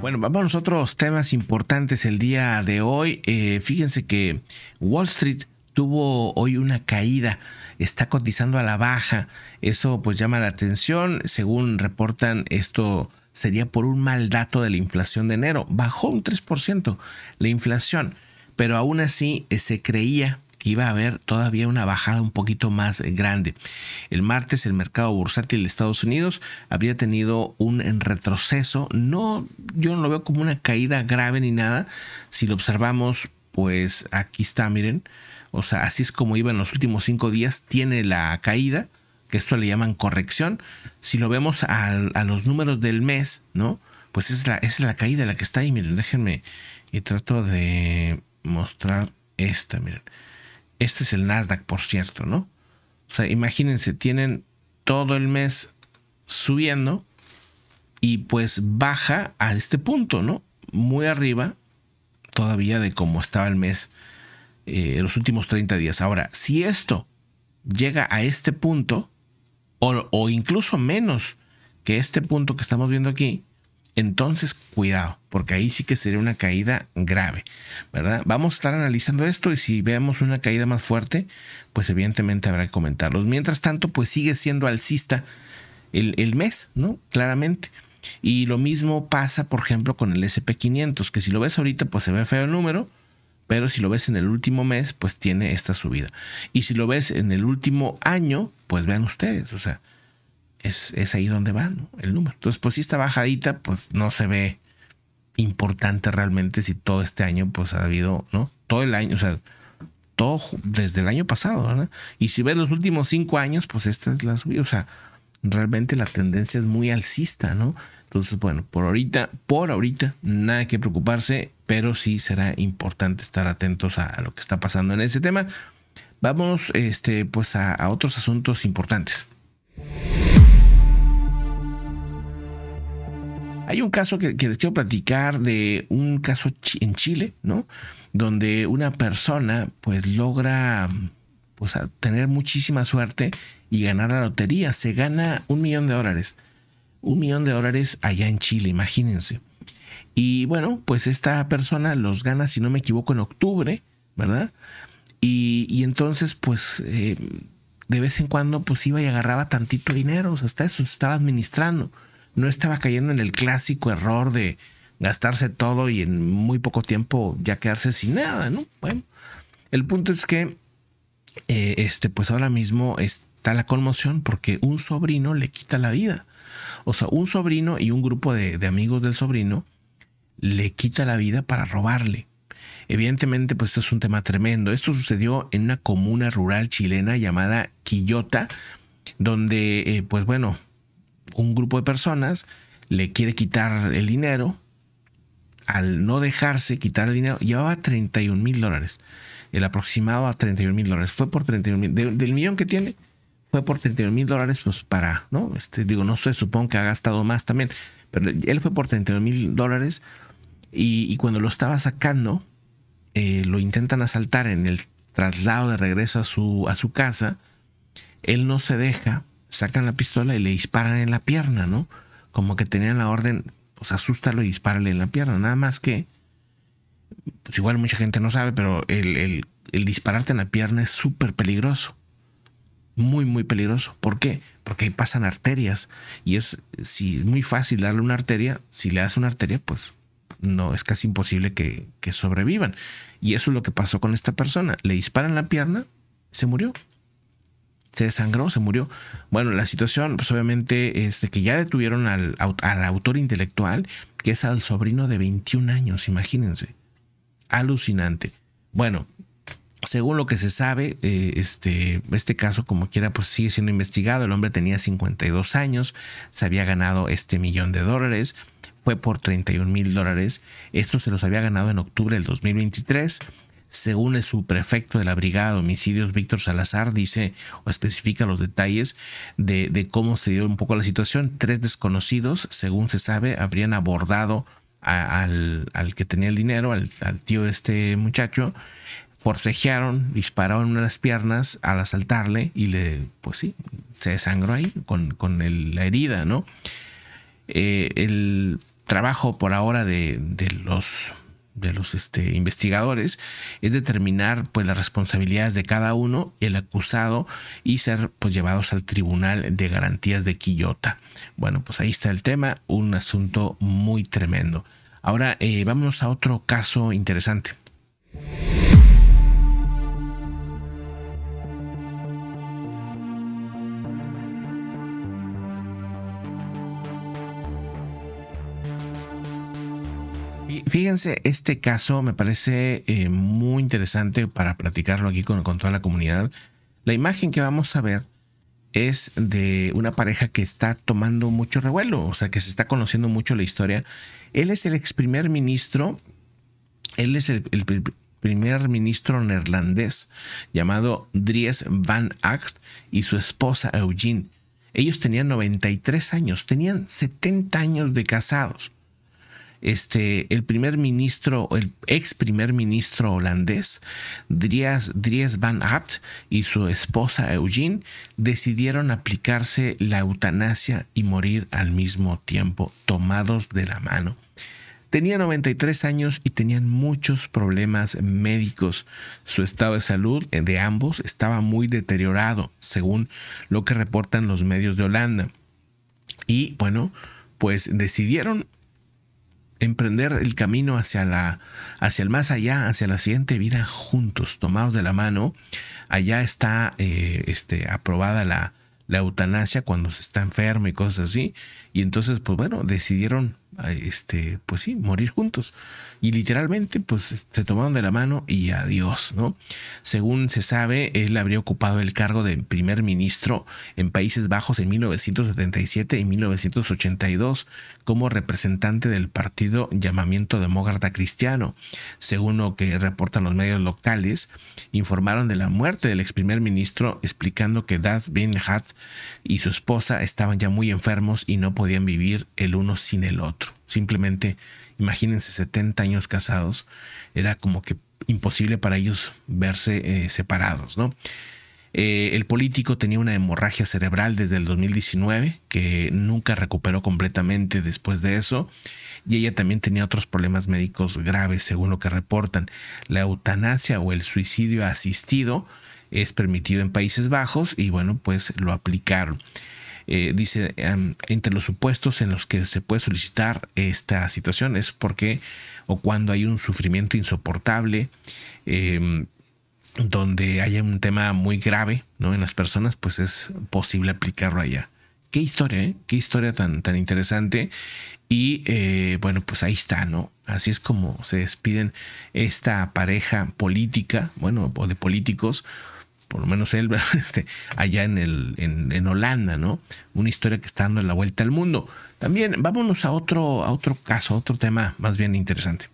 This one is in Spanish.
Bueno, vamos a otros temas importantes el día de hoy. Eh, fíjense que Wall Street tuvo hoy una caída, está cotizando a la baja. Eso pues llama la atención. Según reportan, esto sería por un mal dato de la inflación de enero. Bajó un 3% la inflación, pero aún así eh, se creía que iba a haber todavía una bajada un poquito más grande. El martes el mercado bursátil de Estados Unidos habría tenido un retroceso. No, yo no lo veo como una caída grave ni nada. Si lo observamos, pues aquí está, miren. O sea, así es como iba en los últimos cinco días. Tiene la caída, que esto le llaman corrección. Si lo vemos a los números del mes, ¿no? Pues es la, es la caída la que está ahí. Miren, déjenme y trato de mostrar esta, miren. Este es el Nasdaq, por cierto, ¿no? O sea, imagínense, tienen todo el mes subiendo y pues baja a este punto, ¿no? Muy arriba todavía de cómo estaba el mes eh, los últimos 30 días. Ahora, si esto llega a este punto, o incluso menos que este punto que estamos viendo aquí, entonces cuidado, porque ahí sí que sería una caída grave, ¿verdad? Vamos a estar analizando esto y si vemos una caída más fuerte, pues evidentemente habrá que comentarlos. Mientras tanto, pues sigue siendo alcista el, el mes, ¿no? Claramente. Y lo mismo pasa, por ejemplo, con el SP500, que si lo ves ahorita, pues se ve feo el número, pero si lo ves en el último mes, pues tiene esta subida. Y si lo ves en el último año, pues vean ustedes, o sea, es, ahí donde va el número. Entonces, pues si esta bajadita, pues no se ve importante realmente si todo este año, pues ha habido, ¿no? Todo el año, o sea, todo desde el año pasado, ¿verdad? Y si ves los últimos cinco años, pues esta es la o sea, realmente la tendencia es muy alcista, ¿no? Entonces, bueno, por ahorita, por ahorita, nada que preocuparse, pero sí será importante estar atentos a, lo que está pasando en ese tema. Vamos, este, pues a, a otros asuntos importantes. Hay un caso que, les quiero platicar de un caso en Chile, ¿no? Donde una persona pues logra pues, tener muchísima suerte y ganar la lotería. Se gana un millón de dólares. Un millón de dólares allá en Chile, imagínense. Y bueno, pues esta persona los gana, si no me equivoco, en octubre, ¿verdad? Y, entonces, pues, eh, de vez en cuando, pues iba y agarraba tantito dinero, o sea, hasta eso se estaba administrando no estaba cayendo en el clásico error de gastarse todo y en muy poco tiempo ya quedarse sin nada, ¿no? Bueno, el punto es que eh, este, pues ahora mismo está la conmoción porque un sobrino le quita la vida. O sea, un sobrino y un grupo de, amigos del sobrino le quita la vida para robarle. Evidentemente, pues esto es un tema tremendo. Esto sucedió en una comuna rural chilena llamada Quillota, donde, eh, pues bueno, un grupo de personas le quiere quitar el dinero. Al no dejarse quitar el dinero, llevaba 31 mil dólares. El aproximado a 31 mil dólares. Fue por 31 mil. del millón que tiene, fue por 31 mil dólares, pues para, ¿no? Este, digo, no sé, supongo que ha gastado más también. Pero él fue por 31 mil dólares. Y, cuando lo estaba sacando, eh, lo intentan asaltar en el traslado de regreso a su, a su casa. Él no se deja sacan la pistola y le disparan en la pierna, ¿no? Como que tenían la orden, pues asústalo y dispárale en la pierna. Nada más que, pues igual mucha gente no sabe, pero el, dispararte en la pierna es súper peligroso. Muy, muy peligroso. ¿Por qué? Porque ahí pasan arterias. Y es, si es muy fácil darle una arteria, si le das una arteria, pues no, es casi imposible que, que sobrevivan. Y eso es lo que pasó con esta persona. Le disparan la pierna, se murió se desangró, se murió. Bueno, la situación, pues obviamente, es que ya detuvieron al, autor intelectual, que es al sobrino de 21 años, imagínense. Alucinante. Bueno, según lo que se sabe, eh, este, este caso, como quiera, pues sigue siendo investigado. El hombre tenía 52 años, se había ganado este millón de dólares, fue por 31 mil dólares. Esto se los había ganado en octubre del 2023. Según el subprefecto de la Brigada de Homicidios, Víctor Salazar, dice o especifica los detalles de, cómo se dio un poco la situación. Tres desconocidos, según se sabe, habrían abordado al, que tenía el dinero, al, tío de este muchacho, forcejearon, dispararon unas piernas al asaltarle y le, pues sí, se desangró ahí con, la herida, ¿no? Eh, el trabajo por ahora de los de los este, investigadores es determinar pues las responsabilidades de cada uno, el acusado y ser pues llevados al Tribunal de Garantías de Quillota. Bueno, pues ahí está el tema, un asunto muy tremendo. Ahora eh, vamos a otro caso interesante. Fíjense, este caso me parece eh, muy interesante para platicarlo aquí con, toda la comunidad. La imagen que vamos a ver es de una pareja que está tomando mucho revuelo, o sea, que se está conociendo mucho la historia. Él es el ex primer ministro, él es el, el primer ministro neerlandés llamado Dries van Acht y su esposa Eugene. Ellos tenían 93 años, tenían 70 años de casados este, el primer ministro, el ex primer ministro holandés, Dries, Van Aert y su esposa Eugene decidieron aplicarse la eutanasia y morir al mismo tiempo, tomados de la mano. Tenía 93 años y tenían muchos problemas médicos. Su estado de salud de ambos estaba muy deteriorado, según lo que reportan los medios de Holanda. Y bueno, pues decidieron emprender el camino hacia, la, hacia el más allá, hacia la siguiente vida juntos, tomados de la mano. Allá está eh, este, aprobada la, la eutanasia cuando se está enfermo y cosas así. Y entonces, pues bueno, decidieron este, pues sí, morir juntos. Y literalmente, pues se tomaron de la mano y adiós, ¿no? Según se sabe, él habría ocupado el cargo de primer ministro en Países Bajos en 1977 y 1982 como representante del partido Llamamiento Demócrata Cristiano. Según lo que reportan los medios locales, informaron de la muerte del ex primer ministro explicando que Das Bin had y su esposa estaban ya muy enfermos y no podían vivir el uno sin el otro. Simplemente, imagínense 70 años casados, era como que imposible para ellos verse eh, separados, ¿no? Eh, el político tenía una hemorragia cerebral desde el 2019 que nunca recuperó completamente después de eso y ella también tenía otros problemas médicos graves según lo que reportan. La eutanasia o el suicidio asistido es permitido en Países Bajos y bueno pues lo aplicaron. Eh, dice, em, entre los supuestos en los que se puede solicitar esta situación es porque o cuando hay un sufrimiento insoportable, em, donde haya un tema muy grave ¿no? en las personas, pues es posible aplicarlo allá. Qué historia, ¿eh? qué historia tan, tan interesante. Y eh, bueno, pues ahí está, ¿no? Así es como se despiden esta pareja política, bueno, o de políticos, por lo menos él, este, allá en, el, en, Holanda, ¿no? Una historia que está dando la vuelta al mundo. También vámonos a otro, a otro caso, a otro tema más bien interesante.